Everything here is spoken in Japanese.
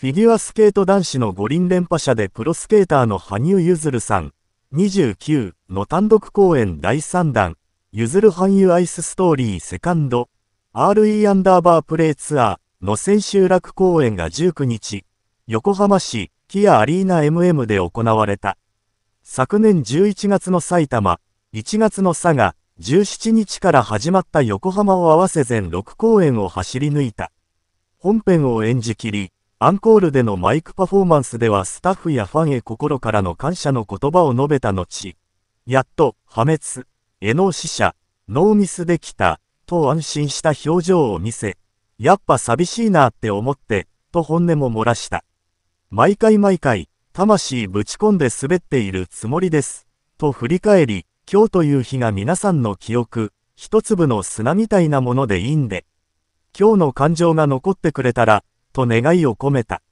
フィギュアスケート男子の五輪連覇者でプロスケーターの羽生結弦さん、29の単独公演第3弾、ずる羽生アイスストーリーセカンド、RE アンダーバープレイツアーの千秋楽公演が19日、横浜市キアアリーナ MM で行われた。昨年11月の埼玉、1月の佐賀、17日から始まった横浜を合わせ全6公演を走り抜いた。本編を演じきり、アンコールでのマイクパフォーマンスではスタッフやファンへ心からの感謝の言葉を述べた後、やっと、破滅、エノー死者、ノーミスできた、と安心した表情を見せ、やっぱ寂しいなって思って、と本音も漏らした。毎回毎回、魂ぶち込んで滑っているつもりです。と振り返り、今日という日が皆さんの記憶、一粒の砂みたいなものでいいんで。今日の感情が残ってくれたら、と願いを込めた。